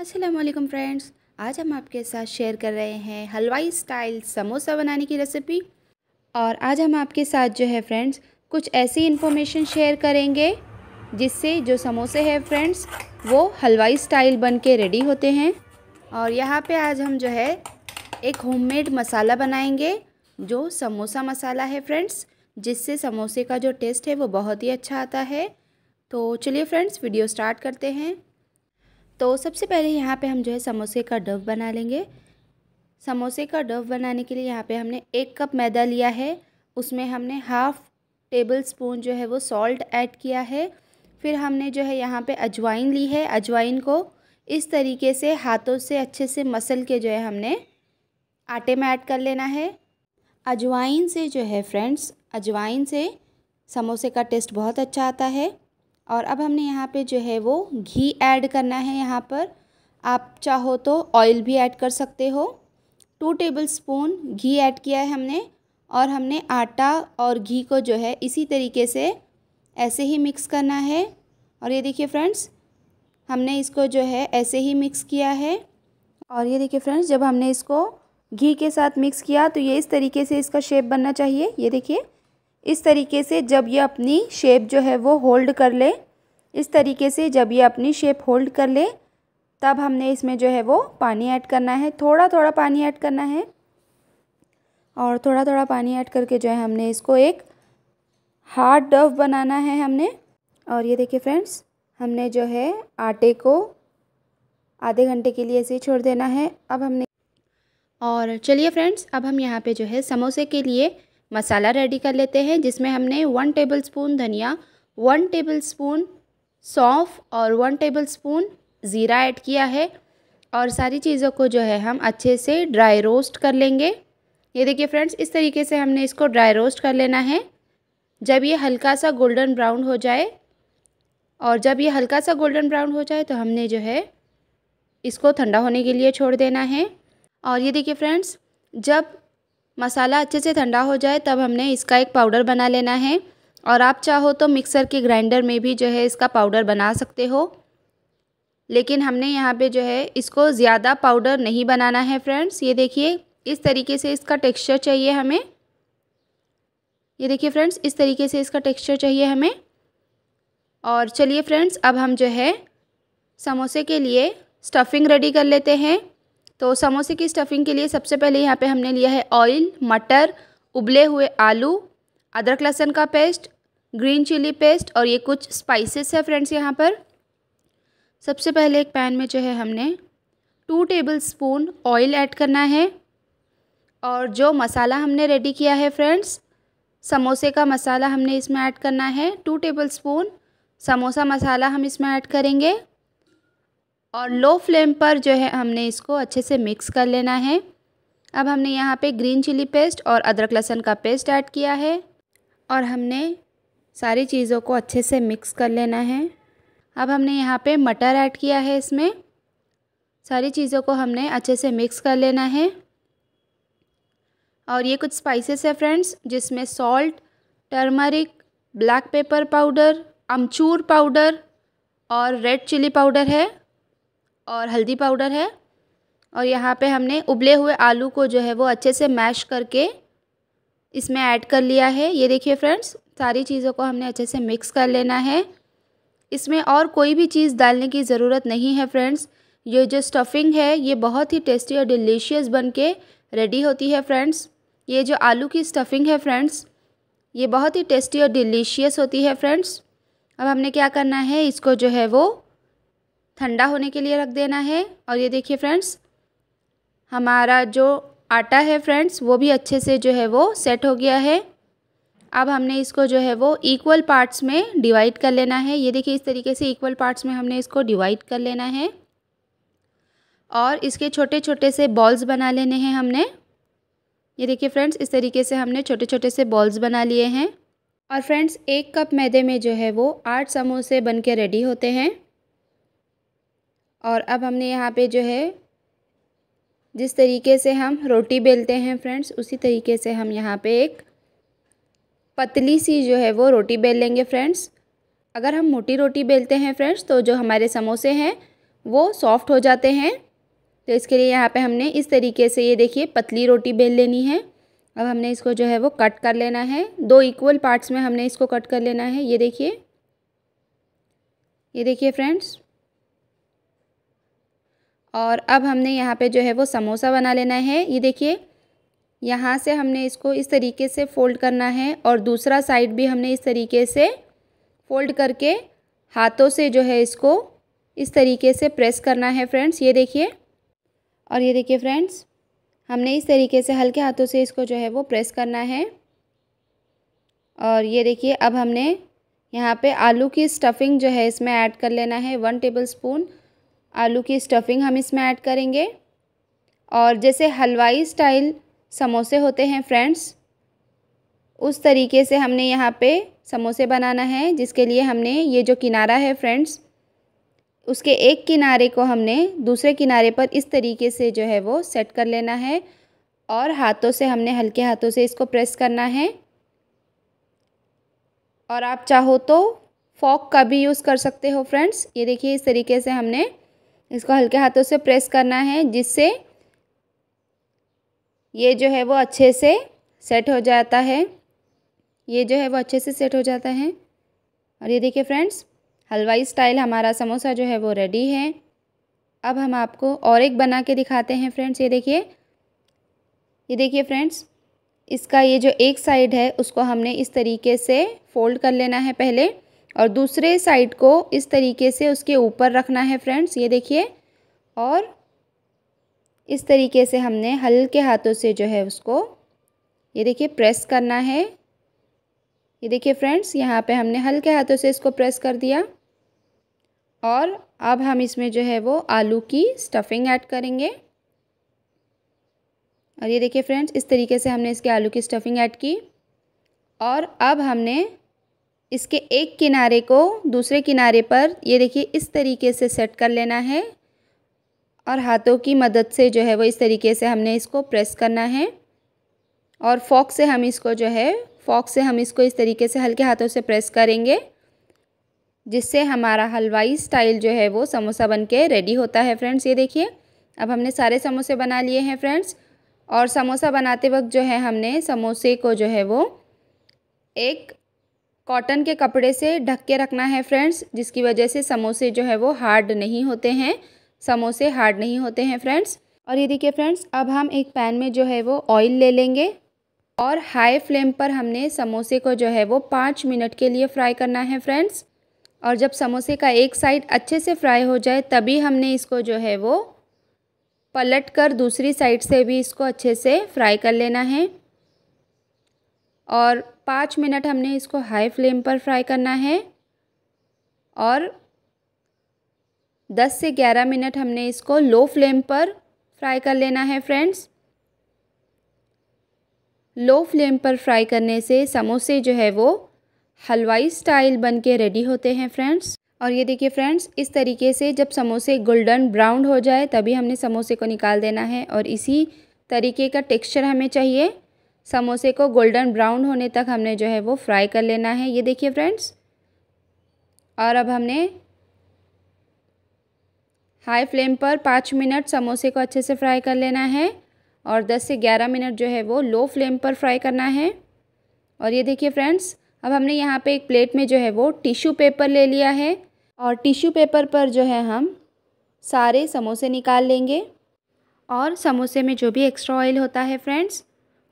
Aslam friends आज हम आपके साथ शेयर कर रहे हैं हलवाई स्टाइल समोसा बनाने की रेसिपी और आज हम आपके साथ जो है फ्रेंड्स कुछ ऐसी इन्फॉर्मेशन शेयर करेंगे जिससे जो समोसे हैं फ्रेंड्स वो हलवाई स्टाइल बन के रेडी होते हैं और यहाँ पे आज हम जो है एक होममेड मसाला बनाएंगे जो समोसा मसाला है फ्रेंड्स जिससे समोसे का जो टेस्ट है वो बहुत ही अच्छा आता है तो चलिए फ्रेंड्स वीडियो स्टार्ट करते हैं तो सबसे पहले यहाँ पे हम जो है समोसे का डव बना लेंगे समोसे का डव बनाने के लिए यहाँ पे हमने एक कप मैदा लिया है उसमें हमने हाफ़ टेबल स्पून जो है वो सॉल्ट ऐड किया है फिर हमने जो है यहाँ पे अजवाइन ली है अजवाइन को इस तरीके से हाथों से अच्छे से मसल के जो है हमने आटे में ऐड कर लेना है अजवाइन से जो है फ्रेंड्स अजवाइन से समोसे का टेस्ट बहुत अच्छा आता है और अब हमने यहाँ पे जो है वो घी ऐड करना है यहाँ पर आप चाहो तो ऑयल भी ऐड कर सकते हो टू टेबल स्पून घी ऐड किया है हमने और हमने आटा और घी को जो है इसी तरीके से ऐसे ही मिक्स करना है और ये देखिए फ्रेंड्स हमने इसको जो है ऐसे ही मिक्स किया है और ये देखिए फ्रेंड्स जब हमने इसको घी के साथ मिक्स किया तो ये इस तरीके से इसका शेप बनना चाहिए ये देखिए इस तरीके से जब ये अपनी शेप जो है वो होल्ड कर ले इस तरीके से जब ये अपनी शेप होल्ड कर ले तब हमने इसमें जो है वो पानी ऐड करना है थोड़ा थोड़ा पानी ऐड करना है और थोड़ा थोड़ा पानी ऐड करके जो है हमने इसको एक हार्ड डव बनाना है हमने और ये देखिए फ्रेंड्स हमने जो है आटे को आधे घंटे के लिए ऐसे ही छोड़ देना है अब हमने और चलिए फ्रेंड्स अब हम यहाँ पे जो है समोसे के लिए मसाला रेडी कर लेते हैं जिसमें हमने वन टेबल स्पून धनिया वन टेबल स्पून सौंफ और वन टेबल स्पून ज़ीरा ऐड किया है और सारी चीज़ों को जो है हम अच्छे से ड्राई रोस्ट कर लेंगे ये देखिए फ्रेंड्स इस तरीके से हमने इसको ड्राई रोस्ट कर लेना है जब ये हल्का सा गोल्डन ब्राउन हो जाए और जब ये हल्का सा गोल्डन ब्राउन हो जाए तो हमने जो है इसको ठंडा होने के लिए छोड़ देना है और ये देखिए फ्रेंड्स जब मसाला अच्छे से ठंडा हो जाए तब हमने इसका एक पाउडर बना लेना है और आप चाहो तो मिक्सर के ग्राइंडर में भी जो है इसका पाउडर बना सकते हो लेकिन हमने यहाँ पे जो है इसको ज़्यादा पाउडर नहीं बनाना है फ्रेंड्स ये देखिए इस तरीके से इसका टेक्सचर चाहिए हमें ये देखिए फ्रेंड्स इस तरीके से इसका टेक्सचर चाहिए हमें और चलिए फ्रेंड्स अब हम जो है समोसे के लिए स्टफिंग रेडी कर लेते हैं तो समोसे की स्टफिंग के लिए सबसे पहले यहाँ पे हमने लिया है ऑयल मटर उबले हुए आलू अदरक लहसन का पेस्ट ग्रीन चिली पेस्ट और ये कुछ स्पाइसेस है फ्रेंड्स यहाँ पर सबसे पहले एक पैन में जो है हमने two tablespoon oil add करना है और जो मसाला हमने रेडी किया है फ्रेंड्स समोसे का मसाला हमने इसमें ऐड करना है two tablespoon samosa masala हम इसमें ऐड करेंगे और लो फ्लेम पर जो है हमने इसको अच्छे से मिक्स कर लेना है अब हमने यहाँ पे ग्रीन चिली पेस्ट और अदरक लहसन का पेस्ट ऐड किया है और हमने सारी चीज़ों को अच्छे से मिक्स कर लेना है अब हमने यहाँ पे मटर ऐड किया है इसमें सारी चीज़ों को हमने अच्छे से मिक्स कर लेना है और ये कुछ स्पाइसेस है फ्रेंड्स जिसमें salt turmeric black pepper powder अमचूर पाउडर और रेड चिली पाउडर है और हल्दी पाउडर है और यहाँ पे हमने उबले हुए आलू को जो है वो अच्छे से मैश करके इसमें ऐड कर लिया है ये देखिए फ्रेंड्स सारी चीज़ों को हमने अच्छे से मिक्स कर लेना है इसमें और कोई भी चीज़ डालने की ज़रूरत नहीं है फ्रेंड्स ये जो स्टफिंग है ये बहुत ही टेस्टी और डिलीशियस बन के रेडी होती है फ्रेंड्स ये जो आलू की स्टफिंग है फ्रेंड्स ये बहुत ही टेस्टी और डिलीशियस होती है फ्रेंड्स अब हमने क्या करना है इसको जो है वो ठंडा होने के लिए रख देना है और ये देखिए फ्रेंड्स हमारा जो आटा है फ्रेंड्स वो भी अच्छे से जो है वो सेट हो गया है अब हमने इसको जो है वो इक्वल पार्ट्स में डिवाइड कर लेना है ये देखिए इस तरीके से इक्वल पार्ट्स में हमने इसको डिवाइड कर लेना है और इसके छोटे छोटे से बॉल्स बना लेने हैं हमने ये देखिए फ्रेंड्स इस तरीके से हमने छोटे छोटे से बॉल्स बना लिए हैं और फ्रेंड्स एक कप मैदे में जो है वो आठ समोसे बन के रेडी होते हैं और अब हमने यहाँ पे जो है जिस तरीके से हम रोटी बेलते हैं फ्रेंड्स उसी तरीके से हम यहाँ पे एक पतली सी जो है वो रोटी बेल लेंगे फ्रेंड्स अगर हम मोटी रोटी बेलते हैं फ्रेंड्स तो जो हमारे समोसे हैं वो सॉफ्ट हो जाते हैं तो इसके लिए यहाँ पे हमने इस तरीके से ये देखिए पतली रोटी बेल लेनी है अब हमने इसको जो है वो कट कर लेना है दो इक्वल पार्ट्स में हमने इसको कट कर लेना है ये देखिए ये देखिए फ्रेंड्स और अब हमने यहाँ पे जो है वो समोसा बना लेना है ये देखिए यहाँ से हमने इसको इस तरीके से फोल्ड करना है और दूसरा साइड भी हमने इस तरीके से फोल्ड करके हाथों से जो है इसको इस तरीके से प्रेस करना है फ्रेंड्स ये देखिए और ये देखिए फ्रेंड्स हमने इस तरीके से हल्के हाथों से इसको जो है वो प्रेस करना है और ये देखिए अब हमने यहाँ पे आलू की स्टफिंग जो है इसमें ऐड कर लेना है वन टेबल स्पून आलू की स्टफिंग हम इसमें ऐड करेंगे और जैसे हलवाई स्टाइल समोसे होते हैं फ्रेंड्स उस तरीके से हमने यहाँ पे समोसे बनाना है जिसके लिए हमने ये जो किनारा है फ्रेंड्स उसके एक किनारे को हमने दूसरे किनारे पर इस तरीके से जो है वो सेट कर लेना है और हाथों से हमने हल्के हाथों से इसको प्रेस करना है और आप चाहो तो फॉक का भी यूज़ कर सकते हो फ्रेंड्स ये देखिए इस तरीके से हमने इसको हल्के हाथों से प्रेस करना है जिससे ये जो है वो अच्छे से सेट हो जाता है ये जो है वो अच्छे से सेट हो जाता है और ये देखिए फ्रेंड्स हलवाई स्टाइल हमारा समोसा जो है वो रेडी है अब हम आपको और एक बना के दिखाते हैं फ्रेंड्स ये देखिए ये देखिए फ्रेंड्स इसका ये जो एक साइड है उसको हमने इस तरीके से फोल्ड कर लेना है पहले और दूसरे साइड को इस तरीके से उसके ऊपर रखना है फ्रेंड्स ये देखिए और इस तरीके से हमने हल्के हाथों से जो है उसको ये देखिए प्रेस करना है ये देखिए फ्रेंड्स यहाँ पे हमने हल्के हाथों से इसको प्रेस कर दिया और अब हम इसमें जो है वो आलू की स्टफिंग ऐड करेंगे और ये देखिए फ्रेंड्स इस तरीके से हमने इसके आलू की स्टफिंग ऐड की और अब हमने इसके एक किनारे को दूसरे किनारे पर ये देखिए इस तरीके से सेट कर लेना है और हाथों की मदद से जो है वो इस तरीके से हमने इसको प्रेस करना है और फॉक से हम इसको जो है फॉक से हम इसको इस तरीके से हल्के हाथों से प्रेस करेंगे जिससे हमारा हलवाई स्टाइल जो है वो समोसा बन के रेडी होता है फ्रेंड्स ये देखिए अब हमने सारे समोसे बना लिए हैं फ्रेंड्स और समोसा बनाते वक्त जो है हमने समोसे को जो है वो एक कॉटन के कपड़े से ढक के रखना है फ्रेंड्स जिसकी वजह से समोसे जो है वो हार्ड नहीं होते हैं समोसे हार्ड नहीं होते हैं फ्रेंड्स और ये देखिए फ्रेंड्स अब हम एक पैन में जो है वो ऑयल ले लेंगे और हाई फ्लेम पर हमने समोसे को जो है वो पाँच मिनट के लिए फ्राई करना है फ्रेंड्स और जब समोसे का एक साइड अच्छे से फ्राई हो जाए तभी हमने इसको जो है वो पलट कर दूसरी साइड से भी इसको अच्छे से फ्राई कर लेना है और पाँच मिनट हमने इसको हाई फ्लेम पर फ्राई करना है और दस से ग्यारह मिनट हमने इसको लो फ्लेम पर फ्राई कर लेना है फ्रेंड्स लो फ्लेम पर फ्राई करने से समोसे जो है वो हलवाई स्टाइल बन के रेडी होते हैं फ्रेंड्स और ये देखिए फ्रेंड्स इस तरीके से जब समोसे गोल्डन ब्राउन हो जाए तभी हमने समोसे को निकाल देना है और इसी तरीके का टेक्सचर हमें चाहिए समोसे को गोल्डन ब्राउन होने तक हमने जो है वो फ्राई कर लेना है ये देखिए फ्रेंड्स और अब हमने हाई फ्लेम पर पाँच मिनट समोसे को अच्छे से फ्राई कर लेना है और दस से ग्यारह मिनट जो है वो लो फ्लेम पर फ्राई करना है और ये देखिए फ्रेंड्स अब हमने यहाँ पे एक प्लेट में जो है वो टिश्यू पेपर ले लिया है और टिश्यू पेपर पर जो है हम सारे समोसे निकाल लेंगे और समोसे में जो भी एक्स्ट्रा ऑयल होता है फ्रेंड्स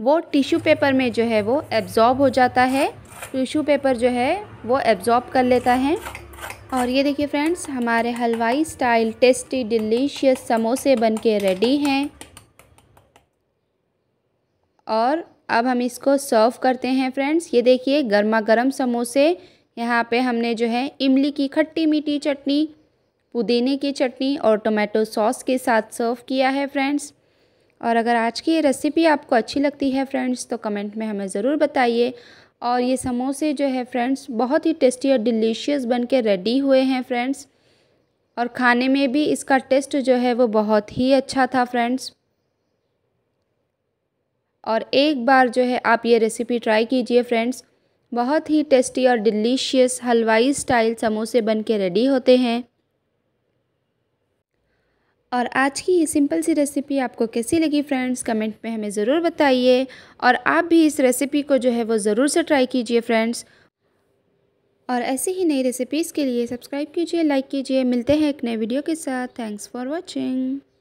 वो टिश्यू पेपर में जो है वो एब्ज़ॉर्ब हो जाता है टिश्यू पेपर जो है वो एब्ज़ॉर्ब कर लेता है और ये देखिए फ्रेंड्स हमारे हलवाई स्टाइल टेस्टी डिलीशियस समोसे बन के रेडी हैं और अब हम इसको सर्व करते हैं फ्रेंड्स ये देखिए गर्मा गर्म समोसे यहाँ पे हमने जो है इमली की खट्टी मीठी चटनी पुदीने की चटनी और टोमेटो सॉस के साथ सर्व किया है फ्रेंड्स और अगर आज की ये रेसिपी आपको अच्छी लगती है फ्रेंड्स तो कमेंट में हमें ज़रूर बताइए और ये समोसे जो है फ्रेंड्स बहुत ही टेस्टी और डिलीशियस बन के रेडी हुए हैं फ्रेंड्स और खाने में भी इसका टेस्ट जो है वो बहुत ही अच्छा था फ्रेंड्स और एक बार जो है आप ये रेसिपी ट्राई कीजिए फ्रेंड्स बहुत ही टेस्टी और डिलीशियस हलवाई स्टाइल समोसे बन के रेडी होते हैं और आज की ये सिंपल सी रेसिपी आपको कैसी लगी फ्रेंड्स कमेंट में हमें ज़रूर बताइए और आप भी इस रेसिपी को जो है वो ज़रूर से ट्राई कीजिए फ्रेंड्स और ऐसी ही नई रेसिपीज़ के लिए सब्सक्राइब कीजिए लाइक कीजिए मिलते हैं एक नए वीडियो के साथ थैंक्स फॉर वॉचिंग